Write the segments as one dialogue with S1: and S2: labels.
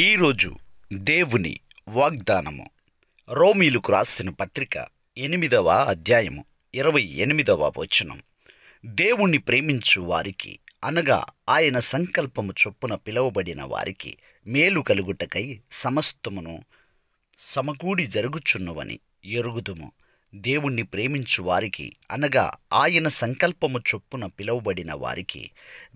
S1: ఈరోజు దేవుని వాగ్దానము రోమీలకు రాసిన పత్రిక ఎనిమిదవ అధ్యాయము ఇరవై ఎనిమిదవ వచనం దేవుణ్ణి ప్రేమించు వారికి అనగా ఆయన సంకల్పము చొప్పున పిలువబడిన వారికి మేలు కలుగుటకై సమస్తమును సమకూడి జరుగుచున్నవని ఎరుగుదుము దేవుణ్ణి ప్రేమించు వారికి అనగా ఆయన సంకల్పము చొప్పున పిలువబడిన వారికి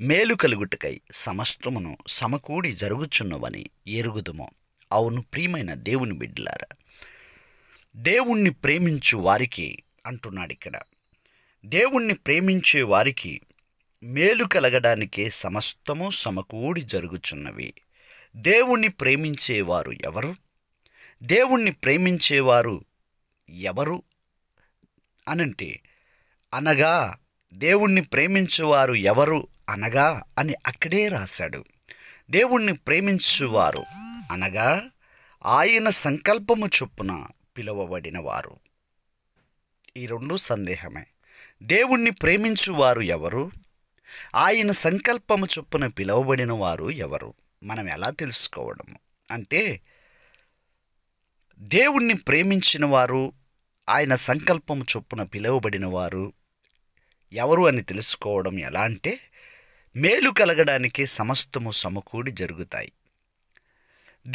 S1: మేలు కలుగుటకై సమస్తమును సమకూడి జరుగుచున్నవని ఎరుగుదుము అవును ప్రియమైన దేవుని బిడ్డలారా దేవుణ్ణి ప్రేమించు వారికి అంటున్నాడు ఇక్కడ దేవుణ్ణి ప్రేమించే వారికి మేలు కలగడానికే సమస్తము సమకూడి జరుగుచున్నవి దేవుణ్ణి ప్రేమించేవారు ఎవరు దేవుణ్ణి ప్రేమించేవారు ఎవరు అనంటే అనగా దేవుణ్ణి ప్రేమించువారు ఎవరు అనగా అని అక్కడే రాశాడు దేవుణ్ణి ప్రేమించువారు అనగా ఆయన సంకల్పము చొప్పున పిలువబడినవారు ఈ రెండు సందేహమే దేవుణ్ణి ప్రేమించువారు ఎవరు ఆయన సంకల్పము చొప్పున పిలువబడిన వారు ఎవరు మనం ఎలా తెలుసుకోవడము అంటే దేవుణ్ణి ప్రేమించిన వారు ఆయన సంకల్పం చొప్పున పిలువబడిన వారు ఎవరు అని తెలుసుకోవడం ఎలా అంటే మేలు కలగడానికి సమస్తము సమకూడి జరుగుతాయి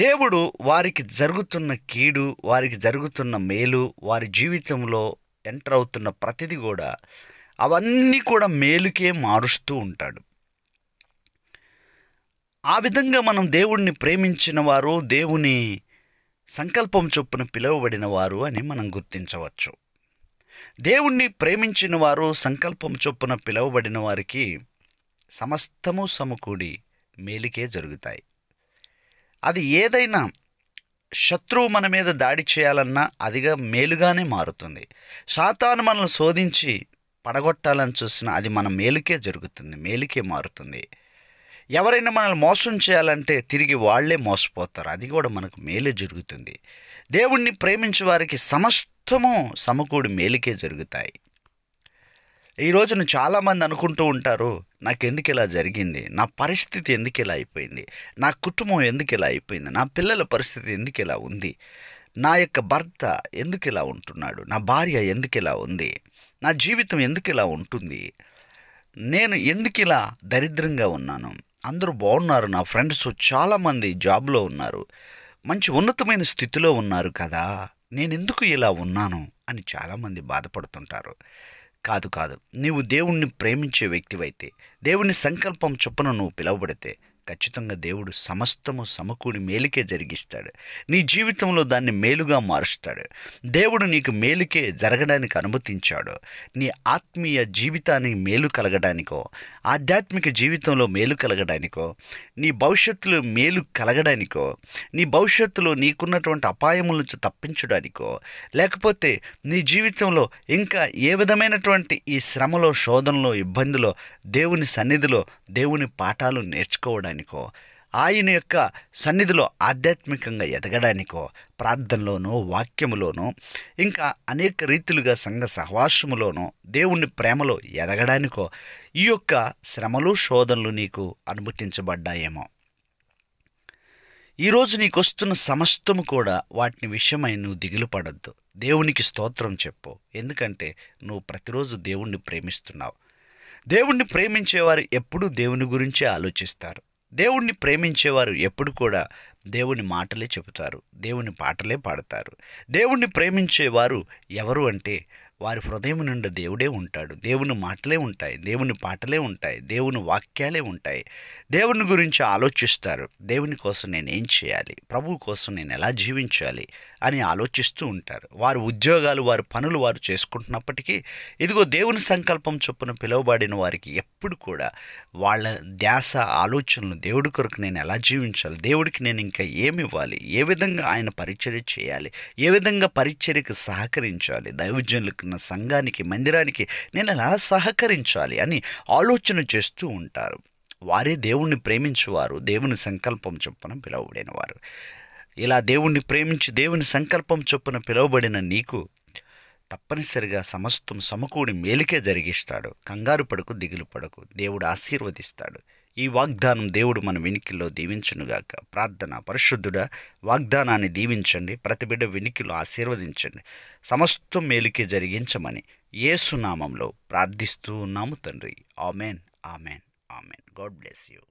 S1: దేవుడు వారికి జరుగుతున్న కీడు వారికి జరుగుతున్న మేలు వారి జీవితంలో ఎంటర్ అవుతున్న ప్రతిది కూడా అవన్నీ కూడా మేలుకే మారుస్తూ ఉంటాడు ఆ విధంగా మనం దేవుణ్ణి ప్రేమించిన వారు దేవుని సంకల్పం చొప్పున పిలువబడిన వారు అని మనం గుర్తించవచ్చు దేవుణ్ణి ప్రేమించిన వారు సంకల్పం చొప్పున పిలువబడిన వారికి సమస్తము సమకూడి మేలికే జరుగుతాయి అది ఏదైనా శత్రువు మన మీద దాడి చేయాలన్నా అదిగా మేలుగానే మారుతుంది సాతాను మనల్ని శోధించి పడగొట్టాలని చూసినా అది మన మేలుకే జరుగుతుంది మేలుకే మారుతుంది ఎవరైనా మనల్ని మోసం చేయాలంటే తిరిగి వాళ్లే మోసపోతారు అది కూడా మనకు మేలే జరుగుతుంది దేవుణ్ణి ప్రేమించే వారికి సమస్తము సమకూడి మేలుకే జరుగుతాయి ఈ రోజున చాలామంది అనుకుంటూ ఉంటారు నాకు ఎందుకు ఇలా జరిగింది నా పరిస్థితి ఎందుకు ఇలా అయిపోయింది నా కుటుంబం ఎందుకు ఇలా అయిపోయింది నా పిల్లల పరిస్థితి ఎందుకు ఇలా ఉంది నా యొక్క భర్త ఎందుకు ఇలా ఉంటున్నాడు నా భార్య ఎందుకు ఇలా ఉంది నా జీవితం ఎందుకు ఇలా ఉంటుంది నేను ఎందుకు ఇలా దరిద్రంగా ఉన్నాను అందరూ బాగున్నారు నా ఫ్రెండ్స్ చాలామంది జాబ్లో ఉన్నారు మంచి ఉన్నతమైన స్థితిలో ఉన్నారు కదా నేను ఎందుకు ఇలా ఉన్నాను అని చాలామంది బాధపడుతుంటారు కాదు కాదు నీవు దేవుణ్ణి ప్రేమించే వ్యక్తివైతే దేవుని సంకల్పం చొప్పున నువ్వు పిలువబడితే ఖచ్చితంగా దేవుడు సమస్తము సమకూడి మేలుకే జరిగిస్తాడు నీ జీవితంలో దాన్ని మేలుగా మారుస్తాడు దేవుడు నీకు మేలుకే జరగడానికి అనుమతించాడు నీ ఆత్మీయ జీవితానికి మేలు కలగడానికో ఆధ్యాత్మిక జీవితంలో మేలు కలగడానికో నీ భవిష్యత్తులో మేలు కలగడానికో నీ భవిష్యత్తులో నీకున్నటువంటి అపాయముల నుంచి తప్పించడానికో లేకపోతే నీ జీవితంలో ఇంకా ఏ విధమైనటువంటి ఈ శ్రమలో శోధనలో ఇబ్బందులో దేవుని సన్నిధిలో దేవుని పాఠాలు నేర్చుకోవడానికి ఎదగడానికో ఆయన యొక్క సన్నిధిలో ఆధ్యాత్మికంగా ఎదగడానికో ప్రార్థనలోనో వాక్యములోనో ఇంకా అనేక రీతిలుగా సంఘ సహవాసములోనో దేవుణ్ణి ప్రేమలో ఎదగడానికో ఈ యొక్క శ్రమలు శోధనలు నీకు అనుమతించబడ్డాయేమో ఈరోజు నీకు వస్తున్న సమస్తము కూడా వాటిని విషయమై నువ్వు దిగులు పడద్దు దేవునికి స్తోత్రం చెప్పు ఎందుకంటే నువ్వు ప్రతిరోజు దేవుణ్ణి ప్రేమిస్తున్నావు దేవుణ్ణి ప్రేమించేవారు ఎప్పుడూ దేవుని గురించే ఆలోచిస్తారు దేవుణ్ణి ప్రేమించేవారు ఎప్పుడు కూడా దేవుని మాటలే చెబుతారు దేవుని పాటలే పాడతారు దేవుణ్ణి ప్రేమించేవారు ఎవరు అంటే వారి హృదయం నుండి దేవుడే ఉంటాడు దేవుని మాటలే ఉంటాయి దేవుని పాటలే ఉంటాయి దేవుని వాక్యాలే ఉంటాయి దేవుని గురించి ఆలోచిస్తారు దేవుని కోసం నేను ఏం చేయాలి ప్రభువు కోసం నేను ఎలా జీవించాలి అని ఆలోచిస్తూ ఉంటారు వారి ఉద్యోగాలు వారి పనులు వారు చేసుకుంటున్నప్పటికీ ఇదిగో దేవుని సంకల్పం చొప్పున పిలువబడిన వారికి ఎప్పుడు కూడా వాళ్ళ ధ్యాస ఆలోచనలు దేవుడి కొరకు నేను ఎలా జీవించాలి దేవుడికి నేను ఇంకా ఏమి ఇవ్వాలి ఏ విధంగా ఆయన పరిచర్య చేయాలి ఏ విధంగా పరిచర్యకు సహకరించాలి దైవజనులకు చేస్తున్న సంఘానికి మందిరానికి నేను ఎలా సహకరించాలి అని ఆలోచన చేస్తూ ఉంటారు వారే దేవుణ్ణి ప్రేమించువారు దేవుని సంకల్పం చొప్పున పిలువబడిన వారు ఇలా దేవుణ్ణి ప్రేమించి దేవుని సంకల్పం చొప్పున పిలువబడిన నీకు తప్పనిసరిగా సమస్తం సమకూడి మేలుకే జరిగిస్తాడు కంగారు పడకు దిగులు పడకు దేవుడు ఆశీర్వదిస్తాడు ఈ వాగ్దానం దేవుడు మన వినికిలో దీవించునుగాక ప్రార్థన పరిశుద్ధుడా వాగ్దానాన్ని దీవించండి ప్రతి బిడ్డ వెనికిలో ఆశీర్వదించండి సమస్తం మేలుకే జరిగించమని ఏసునామంలో ప్రార్థిస్తూ ఉన్నాము తండ్రి amen amen amen God bless you